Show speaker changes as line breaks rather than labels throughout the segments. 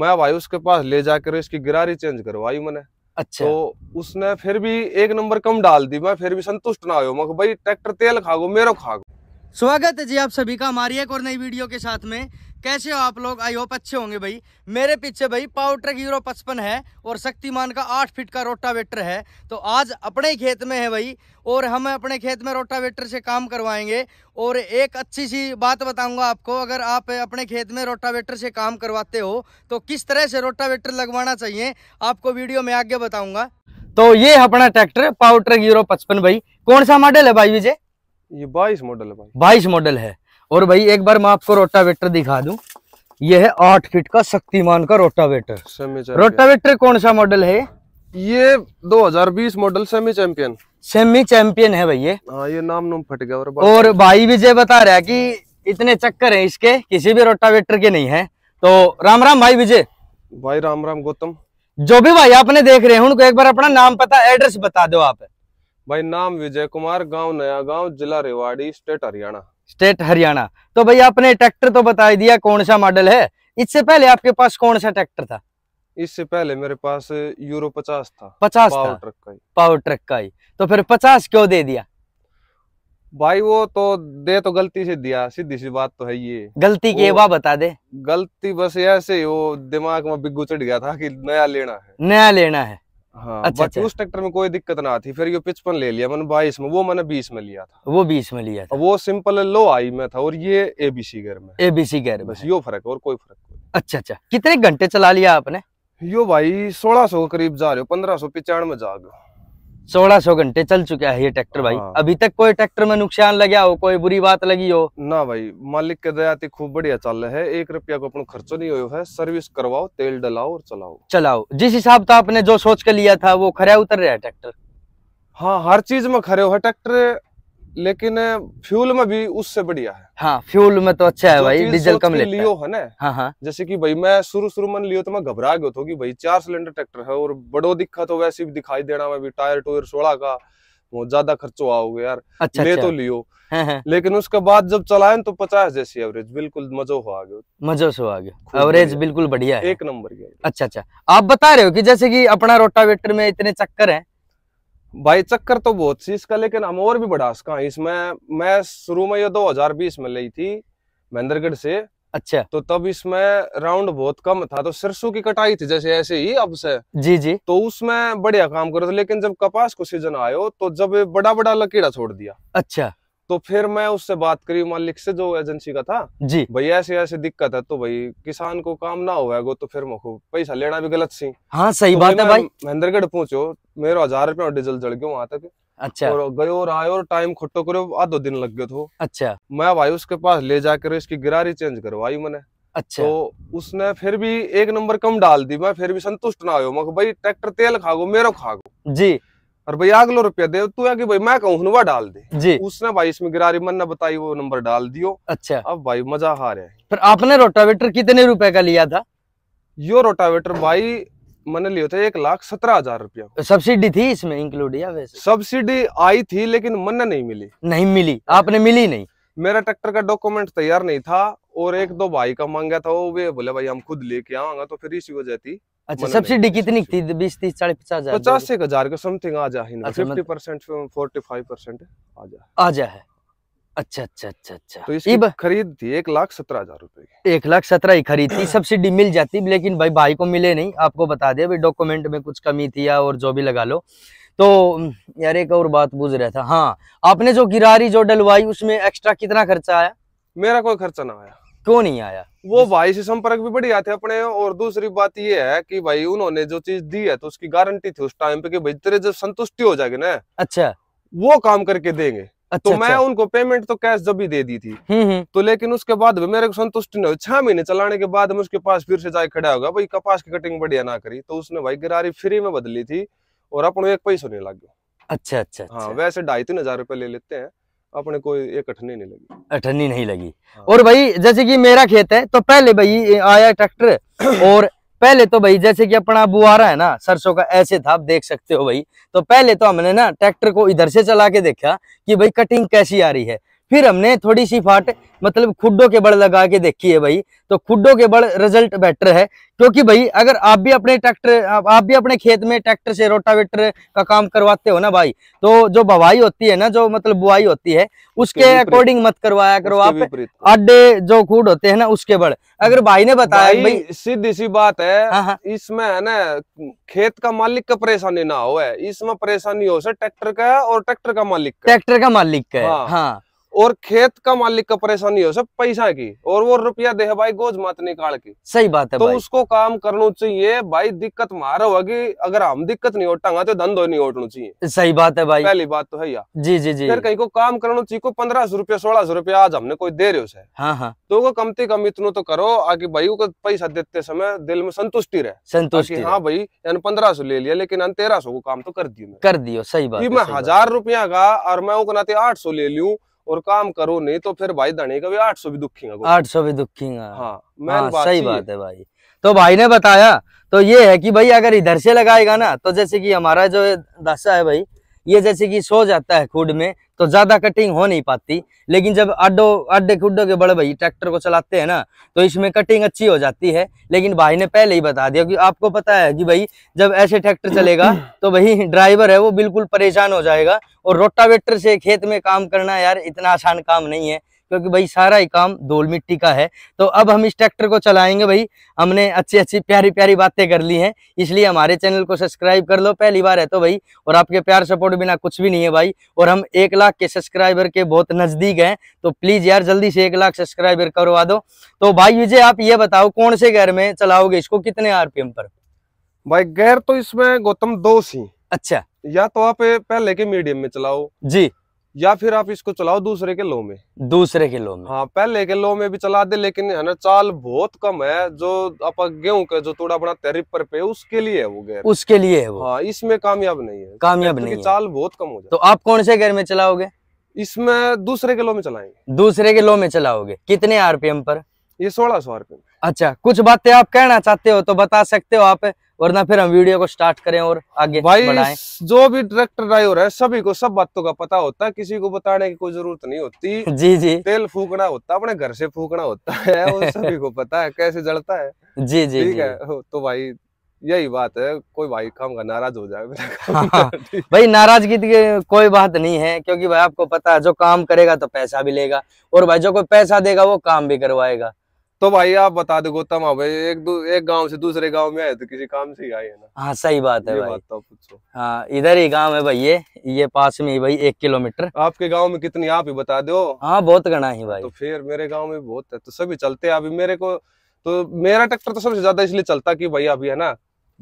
मैं भाई उसके पास ले जाकर इसकी गिरारी चेंज करवाई मैंने अच्छा तो उसने फिर भी एक नंबर कम डाल दी मैं फिर भी संतुष्ट ना हो मैं भाई ट्रैक्टर तेल खागो मेरा खागो स्वागत
है जी आप सभी का हमारी एक और नई वीडियो के साथ में कैसे हो आप लोग आई होप अच्छे होंगे भाई मेरे पीछे भाई पावर ट्रक हीरो पचपन है और शक्तिमान का आठ फीट का रोटावेटर है तो आज अपने खेत में है भाई और हम अपने खेत में रोटावेटर से काम करवाएंगे और एक अच्छी सी बात बताऊंगा आपको अगर आप अपने खेत में रोटावेटर से काम करवाते हो तो किस तरह से रोटावेटर लगवाना चाहिए आपको वीडियो में आगे बताऊँगा तो ये अपना ट्रैक्टर पावर ट्रक हीरो पचपन भाई कौन सा मॉडल है भाई विजय
ये बाईस मॉडल है भाई
बाईस मॉडल है और भाई एक बार मैं आपको रोटावेटर दिखा दूं ये है आठ फीट का शक्तिमान का रोटावेटर रोटावेटर कौन सा मॉडल है
ये 2020 model semi champion semi champion है भाई ये आ, हाँ, ये नाम नाम फट गया और, और भाई विजय बता
रहा है कि इतने चक्कर हैं इसके किसी भी रोटावेटर के नहीं है तो राम राम भाई विजय
भाई राम राम गौतम जो भी भाई आपने देख रहे हैं उनको एक बार अपना नाम पता एड्रेस बता दो आप भाई नाम विजय कुमार गांव नया गांव जिला रेवाड़ी स्टेट हरियाणा
स्टेट हरियाणा तो भाई आपने ट्रैक्टर तो बता दिया कौन सा मॉडल है इससे पहले आपके पास कौन सा ट्रैक्टर था
इससे पहले मेरे पास यूरो पचास था पचास पावर ट्रक का
पावर ट्रक का ही तो फिर पचास क्यों दे दिया
भाई वो तो दे तो गलती से दिया सीधी सी बात तो है ये गलती की वाह बता दे गलती बस ऐसे ही वो दिमाग में बिगू चढ़ गया था कि नया लेना है
नया लेना है
हाँ अच्छा, अच्छा उस ट्रैक्टर में कोई दिक्कत ना थी फिर ये पिचपन ले लिया मैंने बाईस में वो मैंने बीस में लिया था वो बीस में लिया था वो सिंपल लो आई में था और ये एबीसी गेयर में एबीसी गेयर बस यो फर्क और कोई फर्क
नहीं अच्छा अच्छा
कितने घंटे चला लिया आपने यो भाई सोलह सौ करीब जा रहे हो पंद्रह सौ पिचानवे जा हो
सोलह सौ घंटे चल चुका है ये ट्रैक्टर भाई हाँ। अभी तक कोई ट्रैक्टर में नुकसान लगे हो कोई बुरी बात लगी हो
ना भाई मालिक के दया खूब बढ़िया चल रहा है एक रुपया को अपना खर्चो नहीं हुआ है सर्विस करवाओ तेल डलाओ और चलाओ
चलाओ जिस हिसाब से आपने जो सोच के लिया था वो खरा उतर रहा है ट्रैक्टर
हाँ हर चीज में खरे हो ट्रैक्टर लेकिन फ्यूल में भी उससे बढ़िया है
हाँ फ्यूल में तो अच्छा है भाई डीजल कम लेता लियो है ना हाँ हाँ
जैसे कि भाई मैं शुरू शुरू में लियो तो मैं घबरा गया था कि भाई चार सिलेंडर ट्रैक्टर है और बड़ो दिक्कत हो तो वैसे भी दिखाई देना मैं भी टायर टूयर सोलह का वो ज्यादा खर्चो आओगे यार अच्छा, ले अच्छा। तो लियो हाँ, हाँ। लेकिन उसके बाद जब चलाए तो पचास जैसी एवरेज बिल्कुल मजो हो आगे
मजो से आगे एवरेज बिल्कुल बढ़िया है एक
नंबर की अच्छा अच्छा
आप बता रहे हो कि जैसे कि अपना रोटावेटर में इतने चक्कर है
भाई चक्कर तो बहुत सी इसका लेकिन हम और भी बढ़ा सका इसमें मैं शुरू में ये 2020 में ली थी महेंद्रगढ़ से अच्छा तो तब इसमें राउंड बहुत कम था तो सरसों की कटाई थी जैसे ऐसे ही अब से जी जी तो उसमें बढ़िया काम करो थे लेकिन जब कपास को सीजन आयो तो जब बड़ा बड़ा लकीड़ा छोड़ दिया अच्छा तो फिर मैं उससे बात करी मालिक से जो एजेंसी का था जी भैया ऐसे ऐसे दिक्कत है तो भाई किसान को काम ना होगा तो फिर मुखो पैसा लेना भी गलत सी हाँ सही तो बात है भाई महेंद्रगढ़ पहुंचो मेरे हजार रुपया डीजल जड़ गयो वहां तक अच्छा और गयो और आयो और टाइम खुट्टो करो आधो दिन लग गयो थो तो। अच्छा मैं भाई उसके पास ले जाकर इसकी गिरारी चेंज करवाई मैंने अच्छा तो उसने फिर भी एक नंबर कम डाल दी मैं फिर भी संतुष्ट ना हो भाई ट्रैक्टर तेल खागो मेरो खागो जी और भाई अगलो रुपया दे तू है कि भाई मैं कहूँ हनुवा डाल दे जी उसने भाई इसमें गिरारी मन ने बताई वो नंबर डाल दियो अच्छा अब भाई मजा हार है फिर
आपने रोटावेटर कितने रुपए
का लिया था यो रोटावेटर भाई मैंने लिया था एक लाख सत्रह हजार रुपया
सब्सिडी थी इसमें इंक्लूड या
वैसे सब्सिडी आई थी लेकिन मन नहीं मिली नहीं मिली आपने मिली नहीं मेरा ट्रैक्टर का डॉक्यूमेंट तैयार नहीं था और एक दो भाई का मांगा था वो वे बोले भाई हम खुद लेके आवांगा तो फिर इसी वजह थी अच्छा मतलब सब्सिडी
कितनी थी बीस तीस चालीस पचास हजार पचास एक
हजार के समथिंग आ जाए fifty percent forty five percent आ जाए आ जाए अच्छा अच्छा अच्छा अच्छा तो इसकी खरीद थी एक लाख सत्रह हजार
रूपए एक लाख सत्रह ही खरीद थी सब्सिडी मिल जाती लेकिन भाई भाई को मिले नहीं आपको बता दे डॉक्यूमेंट में कुछ कमी थी या और जो भी लगा लो तो यार एक और बात पूछ रहा था हाँ आपने जो गिरारी जो डलवाई उसमें एक्स्ट्रा कितना खर्चा
आया मेरा कोई खर्चा ना आया क्यों नहीं आया वो भाई से संपर्क भी बढ़िया थे अपने और दूसरी बात ये है कि भाई उन्होंने जो चीज दी है तो उसकी गारंटी थी उस टाइम पे कि भाई तेरे जब संतुष्टि हो जाएगी ना अच्छा वो काम करके देंगे तो अच्छा, तो मैं अच्छा। उनको पेमेंट तो कैश जब भी दे दी थी हम्म, हम्म। तो लेकिन उसके बाद भी मेरे को संतुष्ट नहीं छह महीने चलाने के बाद उसके पास फिर से जाए खड़ा होगा भाई कपास की कटिंग बढ़िया ना करी तो उसने भाई गिरारी फ्री में बदली थी और अपने एक पैसा नहीं लग गया अच्छा अच्छा हाँ अच्छा। वैसे ढाई तीन हजार रुपए ले लेते हैं अपने कोई एक अठनी नहीं लगी अठनी नहीं लगी
हाँ। और भाई जैसे कि मेरा खेत है तो पहले भाई आया ट्रैक्टर और पहले तो भाई जैसे कि अपना बुआरा है ना सरसों का ऐसे था आप देख सकते हो भाई तो पहले तो हमने ना ट्रैक्टर को इधर से चला के देखा कि भाई कटिंग कैसी आ रही है फिर हमने थोड़ी सी फाट मतलब खुडों के बड़ लगा के देखी है भाई तो खुडों के बड़ रिजल्ट बेटर है क्योंकि भाई अगर आप भी अपने ट्रैक्टर आप भी अपने खेत में ट्रैक्टर से रोटावेटर का काम करवाते हो ना भाई तो जो बवाई होती है ना जो मतलब बुआई होती है उसके अकॉर्डिंग मत करवाया करो आप अड्डे जो खूड होते हैं ना उसके बड़ अगर भाई ने बताया भाई, भाई
सीधी सी बात है हाँ, हाँ। इसमें है ना खेत का मालिक का परेशानी ना हो इसमें परेशानी हो सर ट्रैक्टर का और ट्रैक्टर का मालिक ट्रैक्टर का मालिक का हाँ, हाँ। और खेत का मालिक का परेशानी हो सब पैसा की और वो रुपया दे भाई गोज मात निकाल की सही बात है तो भाई। उसको काम करना चाहिए भाई दिक्कत मारा होगी अगर हम दिक्कत नहीं उठांगा तो धंधो नहीं उठना चाहिए सही बात है भाई पहली बात तो है यार
जी जी जी फिर कहीं
को काम करना चाहिए पंद्रह सौ रुपया सोलह सौ रुपया आज हमने कोई दे रहे उसे हाँ हाँ तो वो कम से कम इतना तो करो आगे भाई को पैसा देते समय दिल में संतुष्टि रहे
संतुष्टि हाँ
भाई यानी पंद्रह सौ ले लिया लेकिन तेरह सौ को काम तो कर दियो
कर दियो सही बात मैं हजार
रुपया का और मैं वो कहते तो आठ सौ ले लू और काम करो नहीं तो फिर भाई धने का भी आठ सौ भी दुखी आठ
सौ भी दुखी हाँ
हाँ, सही बात है भाई
तो भाई ने बताया तो ये है कि भाई अगर इधर से लगाएगा ना तो जैसे कि हमारा जो दशा है भाई ये जैसे कि सो जाता है खुड में तो ज़्यादा कटिंग हो नहीं पाती लेकिन जब अड्डो अड्डे खुडो के बड़े भाई ट्रैक्टर को चलाते हैं ना तो इसमें कटिंग अच्छी हो जाती है लेकिन भाई ने पहले ही बता दिया कि आपको पता है कि भाई जब ऐसे ट्रैक्टर चलेगा तो भाई ड्राइवर है वो बिल्कुल परेशान हो जाएगा और रोटावेटर से खेत में काम करना यार इतना आसान काम नहीं है क्योंकि भाई सारा ही काम धोल मिट्टी का है तो अब हम इस ट्रैक्टर को चलाएंगे भाई हमने अच्छी अच्छी प्यारी प्यारी बातें कर ली हैं इसलिए हमारे चैनल को सब्सक्राइब कर लो पहली बार है तो भाई और आपके प्यार सपोर्ट बिना कुछ भी नहीं है भाई और हम एक लाख के सब्सक्राइबर के बहुत नज़दीक हैं तो प्लीज़ यार जल्दी से एक लाख सब्सक्राइबर करवा दो तो भाई विजय आप ये बताओ कौन से गेयर में चलाओगे इसको कितने
आर पर भाई गैर तो इसमें गौतम दो सी अच्छा या तो आप पहले के मीडियम में चलाओ जी या फिर आप इसको चलाओ दूसरे के लो में दूसरे के लो में हाँ पहले के लो में भी चला दे लेकिन है ना चाल बहुत कम है जो आप गेहूं का जो थोड़ा बड़ा हैं पर पे उसके लिए है वो गेयर उसके लिए है वो हाँ इसमें कामयाब नहीं है कामयाब नहीं है। चाल बहुत कम हो जाए तो
आप कौन से गेयर में चलाओगे इसमें दूसरे के लो में चलाएंगे दूसरे के लो में चलाओगे कितने आरपीएम पर
ये सोलह सौ आरपीएम
अच्छा कुछ बातें आप कहना चाहते हो तो बता सकते हो आप वरना फिर हम वीडियो को स्टार्ट करें और आगे भाई
जो भी ट्रैक्टर ड्राइवर है सभी को सब बातों का पता होता है किसी को बताने की कोई जरूरत नहीं होती जी जी तेल फूकना होता अपने घर से फूकना होता है सभी को पता है कैसे जड़ता है जी जी ठीक है तो भाई यही बात है कोई भाई काम का नाराज हो जाए हाँ, हाँ।
भाई नाराजगी की कोई बात नहीं है क्योंकि भाई आपको पता है जो काम करेगा तो पैसा भी लेगा और भाई जो कोई
पैसा देगा वो काम भी करवाएगा तो भाई आप बता दो गौतम भाई एक एक गांव से दूसरे गांव में आए तो किसी काम से ही आए ना
हाँ सही बात है भाई तो हाँ इधर ही गांव है भाई ये
ये पास में ही भाई एक किलोमीटर आपके गांव में कितनी आप ही बता दो हाँ बहुत गणा ही भाई तो फिर मेरे गाँव में बहुत है तो सभी चलते हैं अभी मेरे को तो मेरा ट्रैक्टर तो सबसे ज्यादा इसलिए चलता की भाई अभी है ना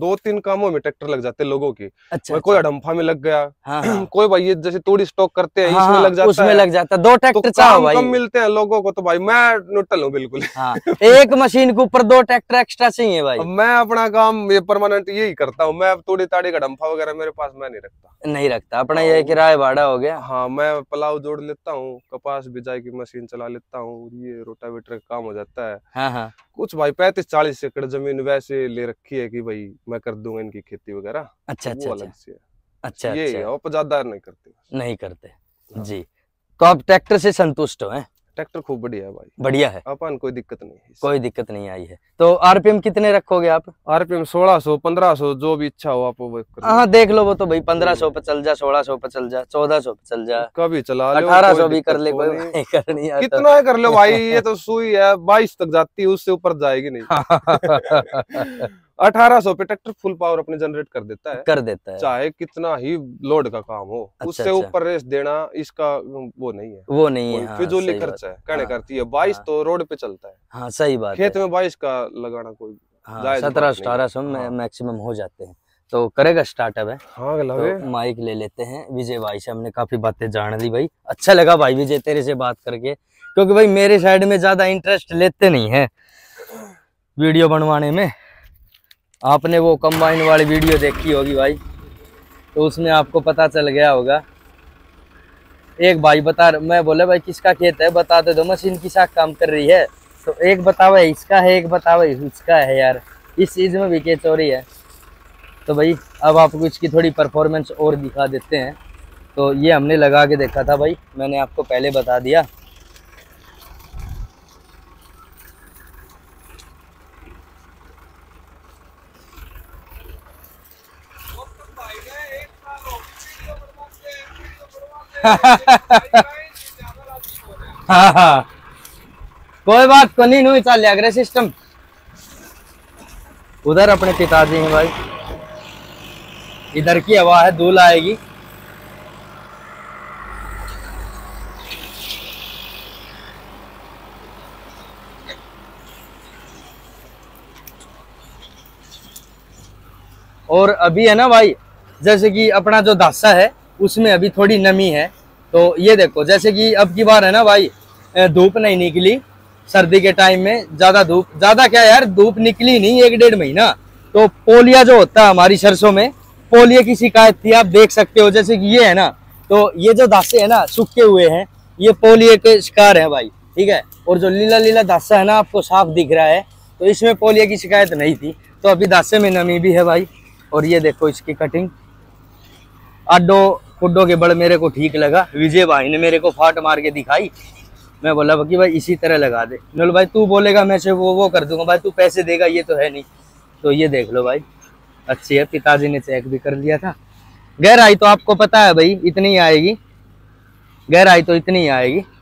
दो तीन कामों में ट्रैक्टर लग जाते लोगों के अच्छा, कोई अच्छा। अडम्फा में लग गया हाँ, हाँ। कोई भाई ये जैसे तोड़ी स्टॉक करते हैं हाँ, इसमें हाँ, लग जाता उसमें लग जाता दो ट्रैक्टर तो कम मिलते हैं लोगों को तो भाई मैं नुटल हूँ बिल्कुल हाँ, एक मशीन के ऊपर दो ट्रैक्टर एक्स्ट्रा चाहिए भाई मैं अपना काम ये परमानेंट यही करता हूँ मैं तोड़ी ताड़ी का डम्फा वगैरह मेरे पास मैं नहीं रखता नहीं रखता अपना हाँ, ये किराया भाड़ा हो गया हाँ मैं पलाव जोड़ लेता हूँ कपास बिजाई की मशीन चला लेता हूँ ये रोटावेटर काम हो जाता है कुछ भाई पैंतीस चालीस एकड़ जमीन वैसे ले रखी है कि भाई मैं कर दूंगा इनकी खेती वगैरह अच्छा अच्छा अलग अच्छा। से अच्छा ये अच्छा। है ज्यादा नहीं करते नहीं करते हाँ। जी तो आप ट्रैक्टर से संतुष्ट हो हैं ट्रैक्टर खूब बढ़िया है भाई बढ़िया है अपन कोई दिक्कत नहीं है
कोई दिक्कत नहीं आई है तो आरपीएम कितने रखोगे आप
आरपीएम सोलह सौ पंद्रह सौ जो भी इच्छा हो आप वो
हाँ देख लो वो
तो भाई पंद्रह सौ पे चल जा
सोलह सौ पे चल जा चौदह सौ पे चल जा कभी चला अठारह सौ भी कर ले तो कोई करनी तो। कितना कर लो भाई ये तो
सुई है बाईस तक जाती है उससे ऊपर जाएगी नहीं अठारह सौ पे ट्रैक्टर फुल पावर अपने जनरेट कर देता है कर देता है चाहे कितना ही लोड का काम हो अच्छा, उससे अच्छा। ऊपर अच्छा। रेस देना इसका वो नहीं है वो नहीं है हाँ, फिजूली खर्चा है कहने हाँ, करती है बाईस हाँ, तो रोड पे चलता है
हाँ सही बात खेत
में बाईस का लगाना कोई हाँ, सत्रह अठारह सौ
मैक्सिमम हाँ। हो जाते हैं तो करेगा स्टार्टअप है हाँ तो माइक ले लेते हैं विजय भाई से हमने काफी बातें जान ली भाई अच्छा लगा भाई विजय तेरे से बात करके क्योंकि भाई मेरे साइड में ज्यादा इंटरेस्ट लेते नहीं है वीडियो बनवाने में आपने वो कंबाइन वाली वीडियो देखी होगी भाई तो उसमें आपको पता चल गया होगा एक भाई बता मैं बोला भाई किसका खेत है बता दे दो मशीन की साख काम कर रही है तो एक बतावा इसका है एक बतावा इसका है यार इस चीज़ में भी खेत चोरी है तो भाई अब आपको इसकी थोड़ी परफॉर्मेंस और दिखा देते हैं तो ये हमने लगा के देखा था भाई मैंने आपको पहले बता दिया हाँ, हाँ। कोई बात को नहीं नू चल अगले सिस्टम उधर अपने पिताजी हैं भाई इधर की हवा है धूल आएगी और अभी है ना भाई जैसे कि अपना जो दासा है उसमें अभी थोड़ी नमी है तो ये देखो जैसे कि अब की बार है ना भाई धूप नहीं निकली सर्दी के टाइम में ज़्यादा धूप ज़्यादा क्या यार धूप निकली नहीं एक डेढ़ महीना तो पोलिया जो होता है हमारी सरसों में पोलिया की शिकायत थी आप देख सकते हो जैसे कि ये है ना तो ये जो धासे है ना सूखे हुए हैं ये पोलिया के शिकार है भाई ठीक है और जो लीला लीला धासा है ना आपको साफ दिख रहा है तो इसमें पोलिया की शिकायत नहीं थी तो अभी धासे में नमी भी है भाई और ये देखो इसकी कटिंग अड्डो कुड्डो के बड़ मेरे को ठीक लगा विजय भाई ने मेरे को फाट मार के दिखाई मैं बोला कि भाई इसी तरह लगा दे मैं भाई तू बोलेगा मैं से वो वो कर दूंगा भाई तू पैसे देगा ये तो है नहीं तो ये देख लो भाई अच्छी है पिताजी ने चेक भी कर लिया था गहराई तो आपको पता है भाई इतनी आएगी गहराई तो इतनी आएगी